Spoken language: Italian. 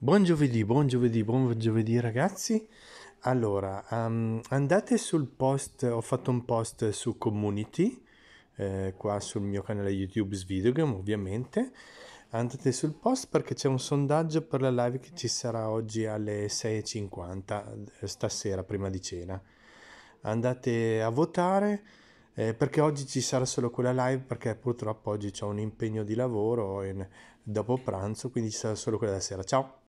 Buon giovedì, buon giovedì, buon giovedì ragazzi. Allora, um, andate sul post, ho fatto un post su community, eh, qua sul mio canale YouTube Svideogame ovviamente. Andate sul post perché c'è un sondaggio per la live che ci sarà oggi alle 6.50 eh, stasera prima di cena. Andate a votare eh, perché oggi ci sarà solo quella live perché purtroppo oggi ho un impegno di lavoro e dopo pranzo, quindi ci sarà solo quella sera. Ciao!